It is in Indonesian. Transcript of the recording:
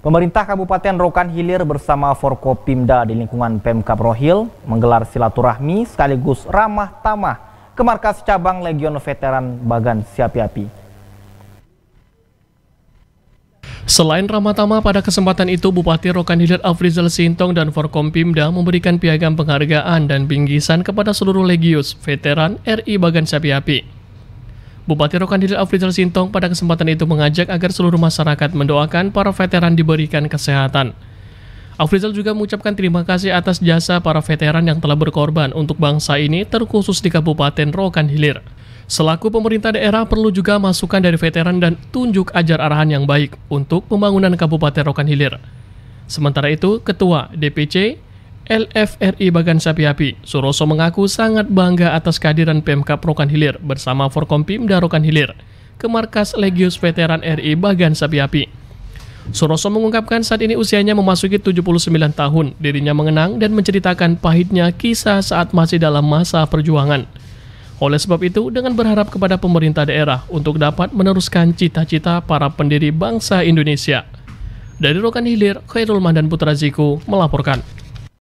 Pemerintah Kabupaten Rokan Hilir bersama Forkopimda di lingkungan Pemkab Rohil menggelar silaturahmi sekaligus ramah tamah ke markas cabang Legion Veteran Bagan Siapiapi. Selain ramah tamah pada kesempatan itu Bupati Rokan Hilir Afrizal Sintong dan Forkopimda memberikan piagam penghargaan dan bingkisan kepada seluruh legius veteran RI Bagan Siapiapi. Bupati Rokan Hilir Afrizal Sintong pada kesempatan itu mengajak agar seluruh masyarakat mendoakan para veteran diberikan kesehatan. Afrizal juga mengucapkan terima kasih atas jasa para veteran yang telah berkorban untuk bangsa ini terkhusus di Kabupaten Rokan Hilir. Selaku pemerintah daerah perlu juga masukan dari veteran dan tunjuk ajar arahan yang baik untuk pembangunan Kabupaten Rokan Hilir. Sementara itu, Ketua DPC LFRI Bagan Sapi Api. Suroso mengaku sangat bangga atas kehadiran PMK Rokan Hilir bersama Forkompimda Rokan Hilir ke markas Legius Veteran RI Bagan Sapi Api. Suroso mengungkapkan saat ini usianya memasuki 79 tahun, dirinya mengenang dan menceritakan pahitnya kisah saat masih dalam masa perjuangan. Oleh sebab itu, dengan berharap kepada pemerintah daerah untuk dapat meneruskan cita-cita para pendiri bangsa Indonesia. Dari Rokan Hilir, Khairul Mandan Putra Ziku melaporkan.